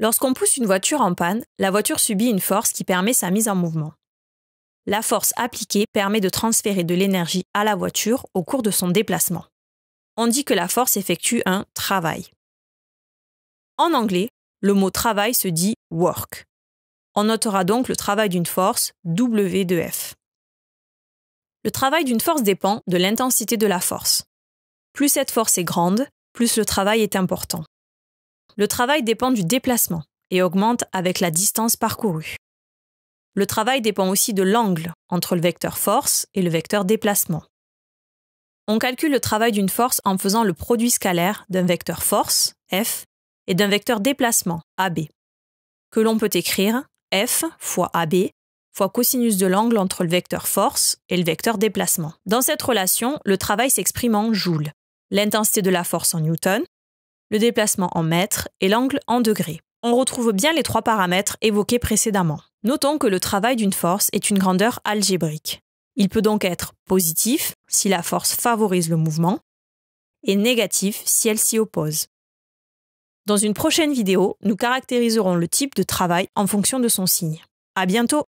Lorsqu'on pousse une voiture en panne, la voiture subit une force qui permet sa mise en mouvement. La force appliquée permet de transférer de l'énergie à la voiture au cours de son déplacement. On dit que la force effectue un travail. En anglais, le mot travail se dit work. On notera donc le travail d'une force, W2F. Le travail d'une force dépend de l'intensité de la force. Plus cette force est grande, plus le travail est important. Le travail dépend du déplacement et augmente avec la distance parcourue. Le travail dépend aussi de l'angle entre le vecteur force et le vecteur déplacement. On calcule le travail d'une force en faisant le produit scalaire d'un vecteur force, F, et d'un vecteur déplacement, AB, que l'on peut écrire F fois AB fois cosinus de l'angle entre le vecteur force et le vecteur déplacement. Dans cette relation, le travail s'exprime en joules. L'intensité de la force en newton le déplacement en mètres et l'angle en degrés. On retrouve bien les trois paramètres évoqués précédemment. Notons que le travail d'une force est une grandeur algébrique. Il peut donc être positif si la force favorise le mouvement et négatif si elle s'y oppose. Dans une prochaine vidéo, nous caractériserons le type de travail en fonction de son signe. À bientôt!